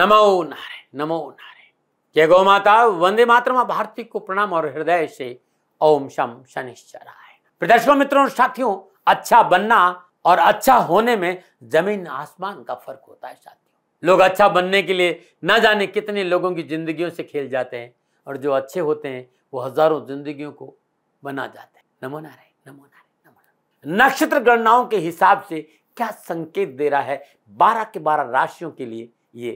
नमो नारे नमो नारे जय गौ माता वंदे मातरमा भारती को प्रणाम और हृदय से ओम शम शनिश्चराय प्रदर्शन मित्रों साथियों अच्छा बनना और अच्छा होने में जमीन आसमान का फर्क होता है साथियों लोग अच्छा बनने के लिए ना जाने कितने लोगों की जिंदगियों से खेल जाते हैं और जो अच्छे होते हैं वो हजारों जिंदगियों को बना जाते हैं नमो नारायण नमो नारायण नमो नारायण नक्षत्र गणनाओं के हिसाब से क्या संकेत दे रहा है बारह के बारह राशियों के लिए ये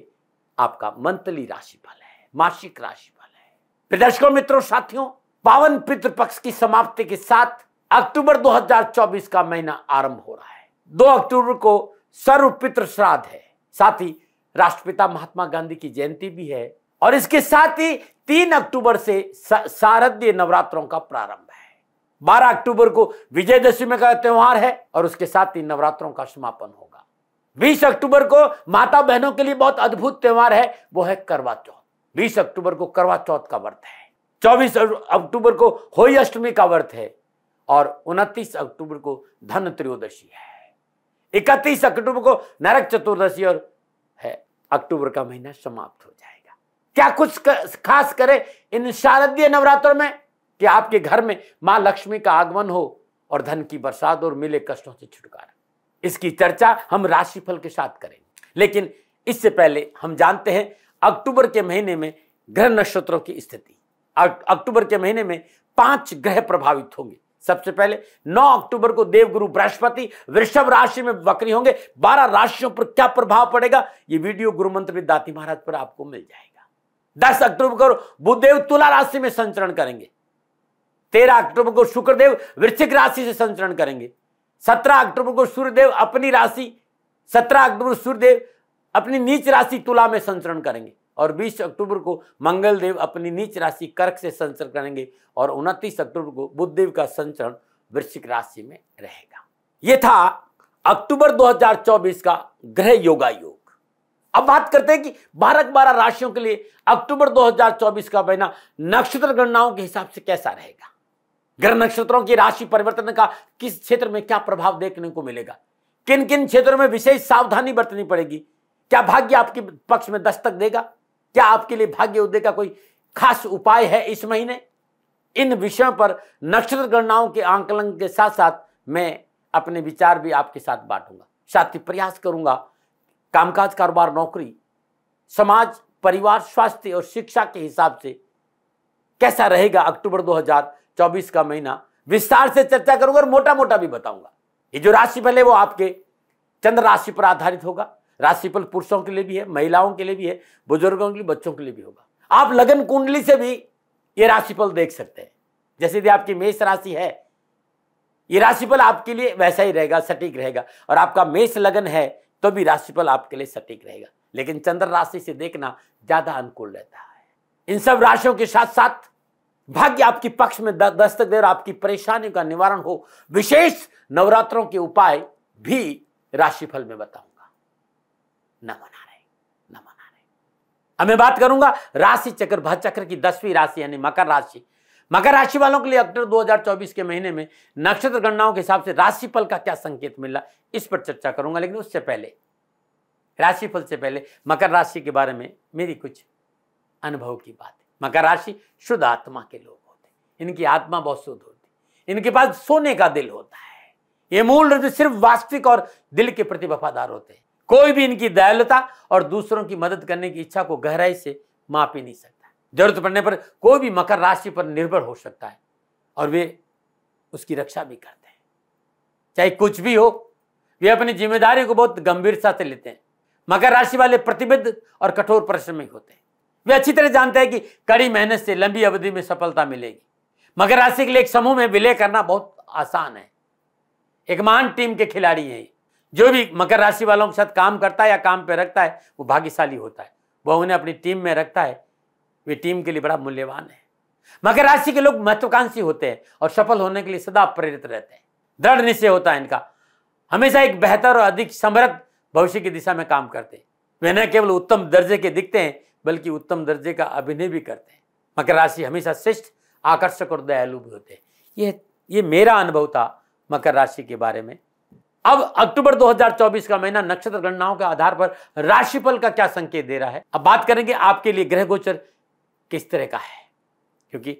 आपका मंथली राशिफल है मासिक राशिफल है प्रदर्शकों मित्रों साथियों पावन पितृपक्ष की समाप्ति के साथ अक्टूबर 2024 का महीना आरंभ हो रहा है 2 अक्टूबर को सर्व पितृ श्राद्ध है साथ ही राष्ट्रपिता महात्मा गांधी की जयंती भी है और इसके साथ ही तीन अक्टूबर से शारदीय नवरात्रों का प्रारंभ है बारह अक्टूबर को विजयदशमी का त्यौहार है और उसके साथ ही नवरात्रों का समापन होगा बीस अक्टूबर को माता बहनों के लिए बहुत अद्भुत त्यौहार है वो है करवा चौथ बीस अक्टूबर को करवा चौथ का व्रत है चौबीस अक्टूबर को हो अष्टमी का व्रत है और उनतीस अक्टूबर को धन त्रयोदशी है इकतीस अक्टूबर को नरक चतुर्दशी और है अक्टूबर का महीना समाप्त हो जाएगा क्या कुछ खास करें इन शारदीय नवरात्रों में कि आपके घर में मां लक्ष्मी का आगमन हो और धन की बरसात और मिले कष्टों से छुटकारा इसकी चर्चा हम राशिफल के साथ करेंगे लेकिन इससे पहले हम जानते हैं अक्टूबर के महीने में ग्रह नक्षत्रों की स्थिति अक्टूबर के महीने में पांच ग्रह प्रभावित होंगे सबसे पहले 9 अक्टूबर को देवगुरु बृहस्पति वृषभ राशि में वक्री होंगे 12 राशियों पर क्या प्रभाव पड़ेगा यह वीडियो गुरु मंत्र दाती महाराज पर आपको मिल जाएगा 10 अक्टूबर को बुधदेव तुला राशि में संचरण करेंगे 13 अक्टूबर को शुक्रदेव वृश्चिक राशि से संचरण करेंगे सत्रह अक्टूबर को सूर्यदेव अपनी राशि सत्रह अक्टूबर सूर्यदेव अपनी नीच राशि तुला में संचरण करेंगे और 20 अक्टूबर को मंगल देव अपनी नीच राशि कर्क से संचरण करेंगे और 29 अक्टूबर को बुद्धदेव का संचरण वृश्चिक राशि में रहेगा यह था अक्टूबर 2024 का ग्रह योगा योग अब बात करते हैं कि बारह बारह राशियों के लिए अक्टूबर 2024 का महीना नक्षत्र गणनाओं के हिसाब से कैसा रहेगा ग्रह नक्षत्रों की राशि परिवर्तन का किस क्षेत्र में क्या प्रभाव देखने को मिलेगा किन किन क्षेत्रों में विशेष सावधानी बरतनी पड़ेगी क्या भाग्य आपके पक्ष में दस्तक देगा क्या आपके लिए भाग्य उदय का कोई खास उपाय है इस महीने इन विषयों पर नक्षत्र गणनाओं के आंकलन के साथ साथ मैं अपने विचार भी आपके साथ बांटूंगा साथ ही प्रयास करूंगा कामकाज कारोबार नौकरी समाज परिवार स्वास्थ्य और शिक्षा के हिसाब से कैसा रहेगा अक्टूबर दो चौबीस का महीना विस्तार से चर्चा करूंगा और मोटा मोटा भी बताऊंगा ये जो राशिफल है वो आपके चंद्र राशि पर आधारित होगा राशिफल पुरुषों के लिए भी है महिलाओं के लिए भी है बुजुर्गों के लिए बच्चों के लिए भी होगा आप लगन कुंडली से भी ये राशिफल देख सकते हैं जैसे यदि आपकी मेष राशि है ये राशिफल आपके लिए वैसा ही रहेगा सटीक रहेगा और आपका मेष लगन है तो भी राशिफल आपके लिए सटीक रहेगा लेकिन चंद्र राशि से देखना ज़्यादा अनुकूल रहता है इन सब राशियों के साथ साथ भाग्य आपके पक्ष में दस्तक दे और आपकी परेशानी का निवारण हो विशेष नवरात्रों के उपाय भी राशिफल में बताऊंगा न मना रहे न मना रहे अब मैं बात करूंगा राशि चक्र भ चक्र की दसवीं राशि यानी मकर राशि मकर राशि वालों के लिए अक्टूबर 2024 के महीने में नक्षत्र गणनाओं के हिसाब से राशिफल का क्या संकेत मिला इस पर चर्चा करूंगा लेकिन उससे पहले राशिफल से पहले मकर राशि के बारे में मेरी कुछ अनुभव की बात मकर राशि शुद्ध आत्मा के लोग होते हैं इनकी आत्मा बहुत शुद्ध होती है इनके पास सोने का दिल होता है ये मूल रूप से सिर्फ वास्तविक और दिल के प्रति वफादार होते हैं कोई भी इनकी दयालुता और दूसरों की मदद करने की इच्छा को गहराई से माप ही नहीं सकता जरूरत पड़ने पर कोई भी मकर राशि पर निर्भर हो सकता है और वे उसकी रक्षा भी करते हैं चाहे कुछ भी हो वे अपनी जिम्मेदारी को बहुत गंभीरता से लेते हैं मकर राशि वाले प्रतिबद्ध और कठोर परिश्रमी होते हैं वे अच्छी तरह जानते हैं कि कड़ी मेहनत से लंबी अवधि में सफलता मिलेगी मकर राशि के लिए एक समूह में विलय करना बहुत आसान है एक महान टीम के खिलाड़ी हैं जो भी मकर राशि वालों के साथ काम करता है या काम पर रखता है वो भाग्यशाली होता है वह उन्हें अपनी टीम में रखता है वे टीम के लिए बड़ा मूल्यवान है मकर राशि के लोग महत्वाकांक्षी होते हैं और सफल होने के लिए सदा प्रेरित रहते हैं दृढ़ निश्चय होता है इनका हमेशा एक बेहतर और अधिक समृद्ध भविष्य की दिशा में काम करते हैं वे न केवल उत्तम दर्जे के दिखते हैं बल्कि उत्तम दर्जे का अभिनय भी करते हैं मकर राशि हमेशा श्रेष्ठ आकर्षक और दयालु भी होते हैं ये ये मेरा अनुभव था मकर राशि के बारे में अब अक्टूबर 2024 का महीना नक्षत्र गणनाओं के आधार पर राशिफल का क्या संकेत दे रहा है अब बात करेंगे आपके लिए ग्रह गोचर किस तरह का है क्योंकि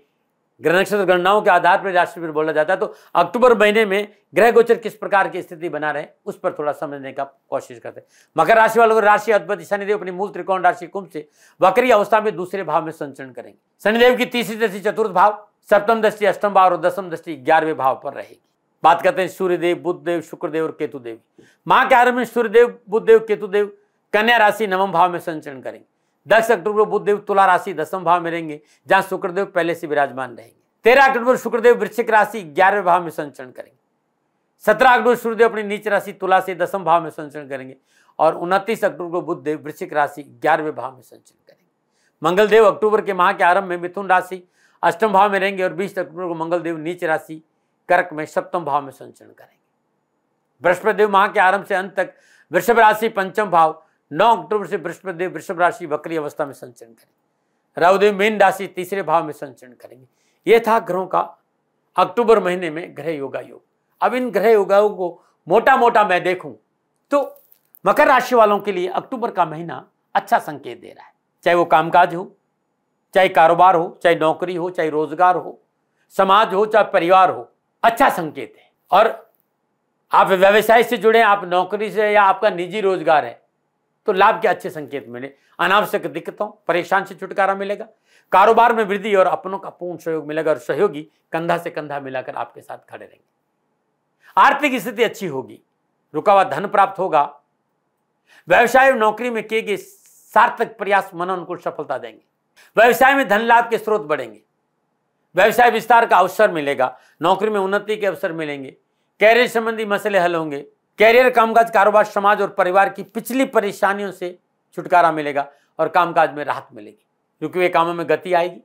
ग्रह नक्षत्र गणनाओं के आधार पर राशि बोला जाता है तो अक्टूबर महीने में ग्रह गोचर किस प्रकार की स्थिति बना रहे उस पर थोड़ा समझने का कोशिश करते हैं मकर राशि वालों को राशि अधिपति शनिदेव अपनी मूल त्रिकोण राशि कुंभ से वक्री अवस्था में दूसरे भाव में संचरण करेंगे शनिदेव की तीसरी दृष्टि चतुर्थ भाव सप्तम दृष्टि अष्टम भाव और दसम दृष्टि ग्यारहवें भाव पर रहेगी बात करते हैं सूर्यदेव बुद्धदेव शुक्रदेव और केतुदेव माँ के आरम्भ में सूर्यदेव बुद्धदेव केतुदेव कन्या राशि नवम भाव में संचरण करेंगे दस अक्टूबर को बुद्धदेव तुला राशि दसम भाव में रहेंगे जहां शुक्रदेव पहले से विराजमान रहेंगे तेरह अक्टूबर शुक्रदेव वृश्चिक राशि ग्यारहवें भाव में संचरण करेंगे सत्रह अक्टूबर सूर्यदेव अपनी नीच राशि तुला से दसम भाव में संचरण करेंगे और उनतीस अक्टूबर को बुद्धदेव वृश्चिक राशि ग्यारहवें भाव में संचरण करेंगे मंगलदेव अक्टूबर के माह के आरंभ में मिथुन राशि अष्टम भाव में रहेंगे और बीस अक्टूबर को मंगलदेव नीच राशि कर्क में सप्तम भाव में संचरण करेंगे बृहस्पतिदेव माह के आरंभ से अंत तक वृषभ राशि पंचम भाव नौ अक्टूबर से बृहस्पतिदेव वृषभ राशि बकरी अवस्था में संचरण करेंगे राहुदेव मीन राशि तीसरे भाव में संचरण करेंगे ये था ग्रहों का अक्टूबर महीने में ग्रह योगा योग अब इन ग्रह योगायों को मोटा मोटा मैं देखूं तो मकर राशि वालों के लिए अक्टूबर का महीना अच्छा संकेत दे रहा है चाहे वो कामकाज हो चाहे कारोबार हो चाहे नौकरी हो चाहे रोजगार हो समाज हो चाहे परिवार हो अच्छा संकेत है और आप व्यवसाय से जुड़े आप नौकरी से या आपका निजी रोजगार है तो लाभ के अच्छे संकेत मिले अनावश्यक दिक्कतों परेशान से छुटकारा मिलेगा कारोबार में वृद्धि और अपनों का पूर्ण सहयोग मिलेगा और सहयोगी कंधा से कंधा मिलाकर आपके साथ खड़े रहेंगे आर्थिक स्थिति अच्छी होगी रुका हुआ धन प्राप्त होगा व्यवसाय नौकरी में किए गए सार्थक प्रयास मन अनुकूल सफलता देंगे व्यवसाय में धन लाभ के स्रोत बढ़ेंगे व्यवसाय विस्तार का अवसर मिलेगा नौकरी में उन्नति के अवसर मिलेंगे कैरियर संबंधी मसले हल होंगे कैरियर कामकाज कारोबार समाज और परिवार की पिछली परेशानियों से छुटकारा मिलेगा और कामकाज में राहत मिलेगी क्योंकि वे कामों में गति आएगी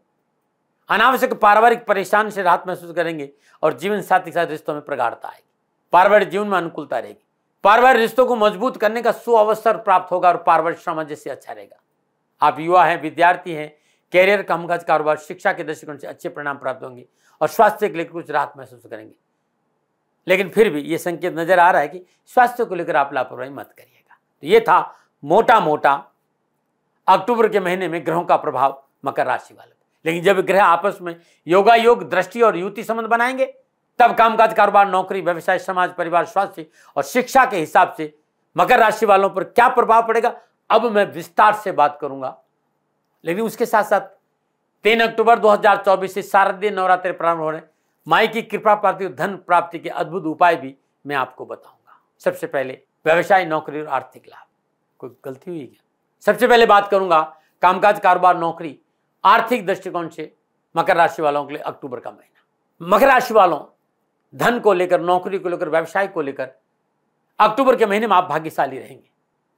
अनावश्यक पारिवारिक परेशान से राहत महसूस करेंगे और जीवन साथी के साथ रिश्तों में प्रगाढ़ता आएगी पारिवारिक जीवन में अनुकूलता रहेगी पारिवारिक रिश्तों को मजबूत करने का सु अवसर प्राप्त होगा और पारिवारिक सामंजस्य अच्छा रहेगा आप युवा हैं विद्यार्थी हैं कैरियर कामकाज कारोबार शिक्षा के दृष्टिकोण से अच्छे परिणाम प्राप्त होंगे और स्वास्थ्य के लिए कुछ राहत महसूस करेंगे लेकिन फिर भी ये संकेत नज़र आ रहा है कि स्वास्थ्य को लेकर आप लापरवाही मत करिएगा तो ये था मोटा मोटा अक्टूबर के महीने में ग्रहों का प्रभाव मकर राशि वाले लेकिन जब ग्रह आपस में योगा योग दृष्टि और युति संबंध बनाएंगे तब कामकाज कारोबार नौकरी व्यवसाय समाज परिवार स्वास्थ्य और शिक्षा के हिसाब से मकर राशि वालों पर क्या प्रभाव पड़ेगा अब मैं विस्तार से बात करूंगा लेकिन उसके साथ साथ तीन अक्टूबर 2024 से शारदीय नवरात्र प्रारंभ हो रहे हैं माई की कृपा प्राप्ति धन प्राप्ति के अद्भुत उपाय भी मैं आपको बताऊंगा सबसे पहले व्यवसाय नौकरी और आर्थिक लाभ कोई गलती हुई क्या सबसे पहले बात करूंगा कामकाज कारोबार नौकरी आर्थिक दृष्टिकोण से मकर राशि वालों के लिए अक्टूबर का महीना मकर राशि वालों धन को लेकर नौकरी को लेकर व्यवसाय को लेकर अक्टूबर के महीने में आप भाग्यशाली रहेंगे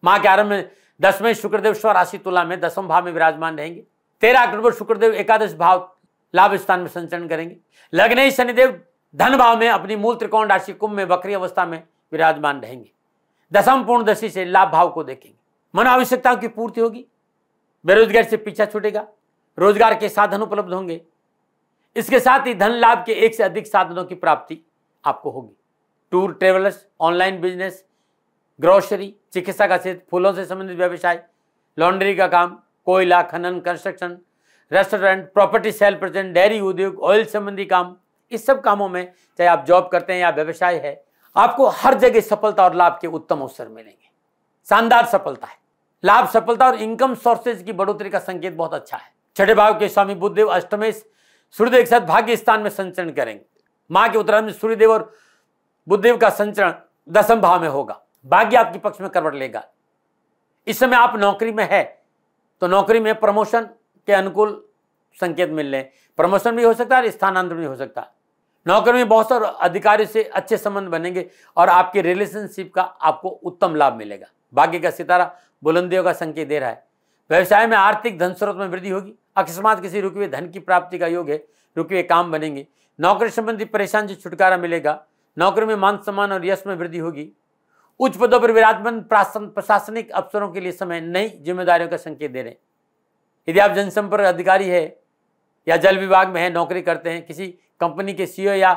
माह के आरंभ में दसवें शुक्रदेव स्वराशि तुला में दसम भाव में विराजमान रहेंगे तेरह अक्टूबर शुक्रदेव एकादश भाव लाभ स्थान में संचरण करेंगे लग्ने शनिदेव धन भाव में अपनी मूल त्रिकोण राशि कुंभ में बकरी अवस्था में विराजमान रहेंगे दशम पूर्ण दशी से लाभ भाव को देखेंगे मन आवश्यकताओं की पूर्ति होगी बेरोजगार से पीछा छूटेगा रोजगार के साधन उपलब्ध होंगे इसके साथ ही धन लाभ के एक से अधिक साधनों की प्राप्ति आपको होगी tour travellers online business grocery चिकित्सा का क्षेत्र फूलों से संबंधित व्यवसाय लॉन्ड्री का काम कोयला खनन construction restaurant property sale present dairy उद्योग ऑयल संबंधी काम इस सब कामों में चाहे आप जॉब करते हैं या व्यवसाय है आपको हर जगह सफलता और लाभ के उत्तम अवसर मिलेंगे शानदार सफलता है लाभ सफलता और इनकम सोर्सेज की बढ़ोतरी का संकेत बहुत अच्छा है छठे भाव के स्वामी बुद्धदेव अष्टमेश सूर्यदेव के साथ भाग्य स्थान में संचरण करेंगे माँ के उत्तराध में सूर्यदेव और बुद्धदेव का संचरण दसम भाव में होगा भाग्य आपके पक्ष में करवट लेगा इस समय आप नौकरी में है तो नौकरी में प्रमोशन के अनुकूल संकेत मिल रहे प्रमोशन भी हो सकता है और स्थानांतरण भी हो सकता है नौकरी में बहुत सारे अधिकारियों से अच्छे संबंध बनेंगे और आपके रिलेशनशिप का आपको उत्तम लाभ मिलेगा भाग्य का सितारा बुलंदियों का संकेत दे रहा है व्यवसाय में आर्थिक धन स्रोत में वृद्धि होगी अकस्मात किसी रुके हुए धन की प्राप्ति का योग है रुके हुए काम बनेंगे नौकरी संबंधी परेशान से छुटकारा मिलेगा नौकरी में मान सम्मान और यश में वृद्धि होगी उच्च पदों पर विराजमान प्रशासनिक अफसरों के लिए समय नई जिम्मेदारियों का संकेत दे रहे हैं यदि आप जनसंपर्क अधिकारी है या जल विभाग में है नौकरी करते हैं किसी कंपनी के सीईओ e या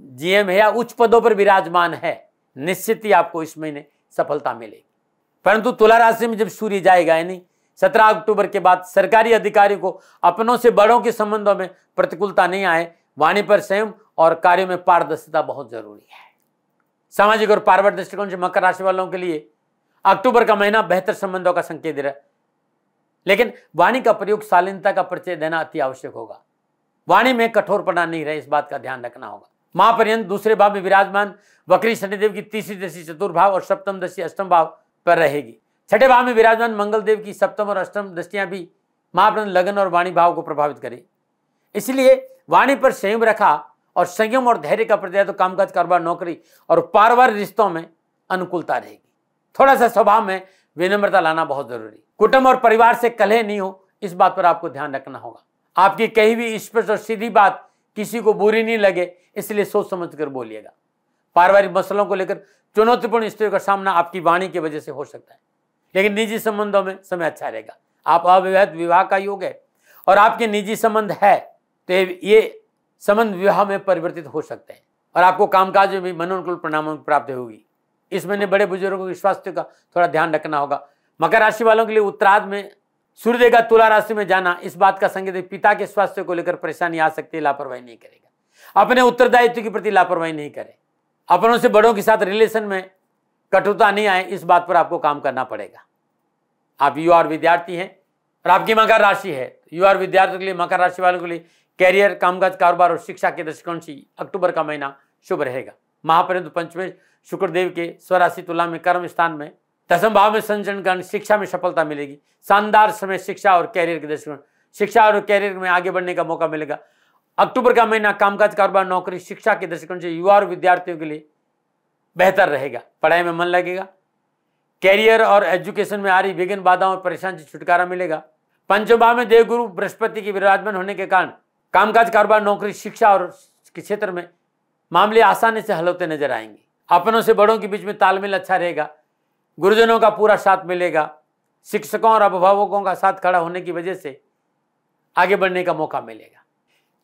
जीएम है या उच्च पदों पर विराजमान है निश्चित ही आपको इस महीने सफलता मिलेगी परंतु तुला राशि में जब सूर्य जाएगा यानी सत्रह अक्टूबर के बाद सरकारी अधिकारी को अपनों से बड़ों के संबंधों में प्रतिकूलता नहीं आए वाणी पर संयम और कार्यों में पारदर्शिता बहुत जरूरी है सामाजिक और पार्वत दृष्टिकोण से मकर राशि वालों के लिए अक्टूबर का महीना बेहतर संबंधों का संकेत दे रहा है लेकिन वाणी का प्रयोग शालीनता का परिचय देना अति आवश्यक होगा वाणी में कठोरपना नहीं रहे इस बात का ध्यान रखना होगा महापर्यंत दूसरे भाव में विराजमान वक्री शनिदेव की तीसरी दशी चतुर्भाव और सप्तम दशी अष्टम भाव पर रहेगी छठे भाव में विराजमान मंगल देव की सप्तम और अष्टम दृष्टियां भी महाप्रबंध लगन और वाणी भाव को प्रभावित करे इसलिए वाणी पर संयम रखा और संयम और धैर्य का प्रत्याय तो कामकाज कारोबार नौकरी और पारिवारिक रिश्तों में अनुकूलता रहेगी थोड़ा सा स्वभाव में विनम्रता लाना बहुत जरूरी कुटुंब और परिवार से कलह नहीं हो इस बात पर आपको ध्यान रखना होगा आपकी कही भी स्पष्ट और सीधी बात किसी को बुरी नहीं लगे इसलिए सोच समझ कर बोलिएगा पारिवारिक मसलों को लेकर चुनौतीपूर्ण स्थितियों का सामना आपकी वाणी की वजह से हो सकता है लेकिन निजी संबंधों में समय अच्छा रहेगा आप अविवाहित विवाह का योग है और आपके निजी संबंध है तो ये संबंध विवाह में परिवर्तित हो सकते हैं और आपको कामकाज में भी मनोनुकूल परिणामों की प्राप्ति होगी इस महीने बड़े बुजुर्गों के स्वास्थ्य का थोड़ा ध्यान रखना होगा मकर राशि वालों के लिए उत्तराध में सूर्यदेव का तुला राशि में जाना इस बात का संकेत पिता के स्वास्थ्य को लेकर परेशानी आ सकती है लापरवाही नहीं करेगा अपने उत्तरदायित्व के प्रति लापरवाही नहीं करें अपनों से बड़ों के साथ रिलेशन में कठोरता नहीं आए इस बात पर आपको काम करना पड़ेगा आप युवा और विद्यार्थी हैं और आपकी मकर राशि है तो युवा और विद्यार्थियों के लिए मकर राशि वालों के लिए कैरियर कामकाज कारोबार और शिक्षा के दृष्टिकोण से अक्टूबर का महीना शुभ रहेगा महापरिंद पंचमेश शुक्रदेव के स्वराशि तुला में कर्म स्थान में दसम भाव में संचरण शिक्षा में सफलता मिलेगी शानदार समय शिक्षा और कैरियर के दृष्टिकोण शिक्षा और कैरियर में आगे बढ़ने का मौका मिलेगा अक्टूबर का महीना कामकाज कारोबार नौकरी शिक्षा के दृष्टिकोण से युवा और विद्यार्थियों के लिए बेहतर रहेगा पढ़ाई में मन लगेगा कैरियर और एजुकेशन में आ रही विघ्न बाधाओं और परेशान से छुटकारा मिलेगा पंचम भाव में देवगुरु बृहस्पति के विराजमान होने के कारण कामकाज कारोबार नौकरी शिक्षा और क्षेत्र में मामले आसानी से हल होते नजर आएंगे अपनों से बड़ों के बीच में तालमेल अच्छा रहेगा गुरुजनों का पूरा साथ मिलेगा शिक्षकों और अभिभावकों का साथ खड़ा होने की वजह से आगे बढ़ने का मौका मिलेगा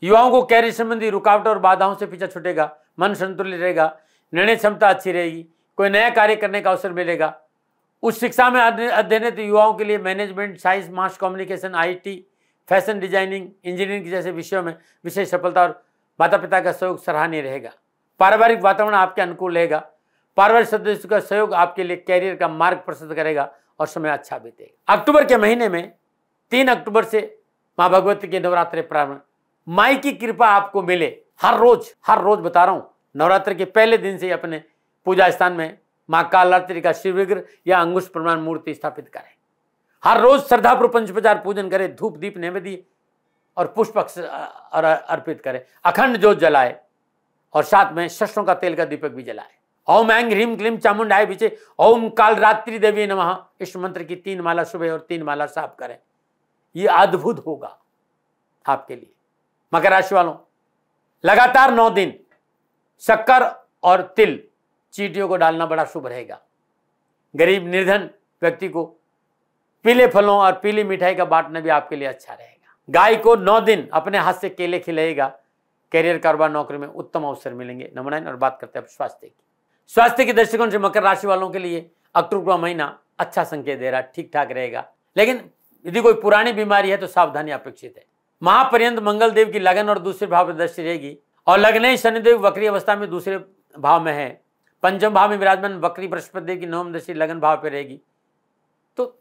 युवाओं को कैरियर संबंधी रुकावट और बाधाओं से पीछा छूटेगा मन संतुलित रहेगा निर्णय क्षमता अच्छी रहेगी कोई नया कार्य करने का अवसर मिलेगा उस शिक्षा में अध्ययनित युवाओं के लिए management science mass communication IT fashion designing engineering जैसे विषयों में विशेष सफलता और माता पिता का सहयोग सराहनीय रहेगा पारिवारिक वातावरण आपके अनुकूल रहेगा पारिवारिक सदस्यों का सहयोग आपके लिए कैरियर का मार्ग प्रशस्त करेगा और समय अच्छा बीतेगा अक्टूबर के महीने में तीन अक्टूबर से माँ भगवती के नवरात्र प्रारंभ माई की कृपा आपको मिले हर रोज हर रोज बता रहा हूँ नवरात्र के पहले दिन से अपने पूजा स्थान में माँ कालरात्रि का शिव विग्रह या अंगुश प्रमाण मूर्ति स्थापित करें हर रोज श्रद्धापुर पंचपचार पूजन करें धूप दीप नैवेद्य और पुष्प अर्पित करें अखंड जोत जलाए और साथ में शस्त्रों का तेल का दीपक भी जलाए ओम ऐंग ह्रीम क्लीम चामुंडाए पीछे ओम काल रात्रि देवी नमः इस मंत्र की तीन माला सुबह और तीन माला साफ करें ये अद्भुत होगा आपके लिए मकर राशि वालों लगातार नौ दिन शक्कर और तिल चीटियों को डालना बड़ा शुभ रहेगा गरीब निर्धन व्यक्ति को पीले फलों और पीली मिठाई का बांटना भी आपके लिए अच्छा रहेगा गाय को नौ दिन अपने हाथ से केले खिलाएगा कैरियर कारोबार नौकरी में उत्तम अवसर मिलेंगे नमनायन और बात करते हैं अब स्वास्थ्य की स्वास्थ्य के दृष्टिकोण से मकर राशि वालों के लिए अक्टूबर का महीना अच्छा संकेत दे रहा है ठीक ठाक रहेगा लेकिन यदि कोई पुरानी बीमारी है तो सावधानी अपेक्षित है महापर्यंत मंगल देव की लगन और दूसरे भाव पर दृष्टि रहेगी और लगने ही शनिदेव वक्री अवस्था में दूसरे भाव में है पंचम भाव में विराजमान वक्री बृहस्पति देव की नवम दृष्टि लगन भाव पर रहेगी तो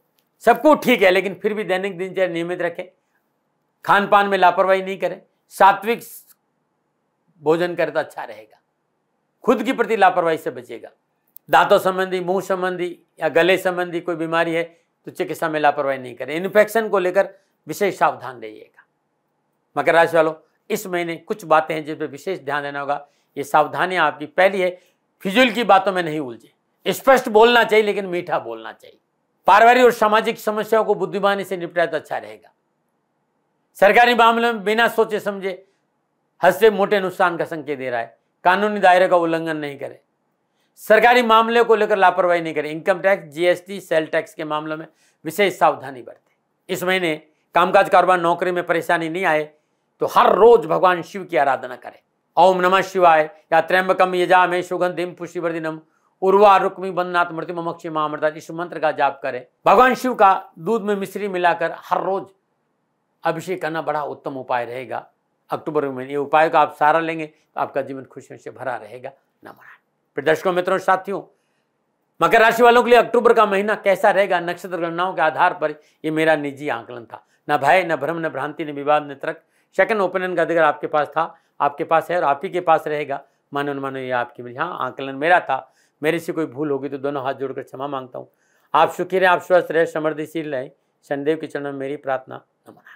सब कुछ ठीक है लेकिन फिर भी दैनिक दिनचर्या नियमित रखें खान पान में लापरवाही नहीं करें सात्विक भोजन करें तो अच्छा रहेगा खुद के प्रति लापरवाही से बचेगा दांतों संबंधी मुंह संबंधी या गले संबंधी कोई बीमारी है तो चिकित्सा में लापरवाही नहीं करें इन्फेक्शन को लेकर विशेष सावधान रहिएगा मकर राशि वालों इस महीने कुछ बातें हैं जिस पर विशेष ध्यान देना होगा ये सावधानियां आपकी पहली है फिजुल की बातों में नहीं उलझे स्पष्ट बोलना चाहिए लेकिन मीठा बोलना चाहिए पारिवारिक और सामाजिक समस्याओं को बुद्धिमानी से निपटाए तो अच्छा रहेगा सरकारी मामले में बिना सोचे समझे हंसते मोटे नुकसान का संकेत दे रहा है कानूनी दायरे का उल्लंघन नहीं करें सरकारी मामले को लेकर लापरवाही नहीं करें income tax GST sale tax के मामलों में विशेष सावधानी बरतें इस महीने कामकाज कारोबार नौकरी में परेशानी नहीं आए तो हर रोज भगवान शिव की आराधना करें ओम नमः शिवाय या त्र्यंबकम यजामे सुगंधिम पुष्टिवर्धिनम उर्वा रुक्मी बंदनाथ मृत्यु ममक्षी महामृता इस मंत्र का जाप करें भगवान शिव का दूध में मिश्री मिलाकर हर रोज अभिषेक करना बड़ा उत्तम उपाय रहेगा अक्टूबर में ये उपाय का आप सहारा लेंगे तो आपका जीवन खुशियों से भरा रहेगा नमरान फिर दर्शकों मित्रों साथियों मकर राशि वालों के लिए अक्टूबर का महीना कैसा रहेगा नक्षत्र गणनाओं के आधार पर ये मेरा निजी आंकलन था न भय न भ्रम न भ्रांति न विवाद न तर्क सेकंड ओपिनियन का अधिकार आपके पास था आपके पास है और आप ही के पास रहेगा मानो न मानो ये आपकी हाँ आंकलन मेरा था मेरे से कोई भूल होगी तो दोनों हाथ जोड़कर क्षमा मांगता हूँ आप सुखी रहें आप स्वस्थ रहें समृद्धिशील रहें संदेव के चरण में मेरी प्रार्थना नमस्कार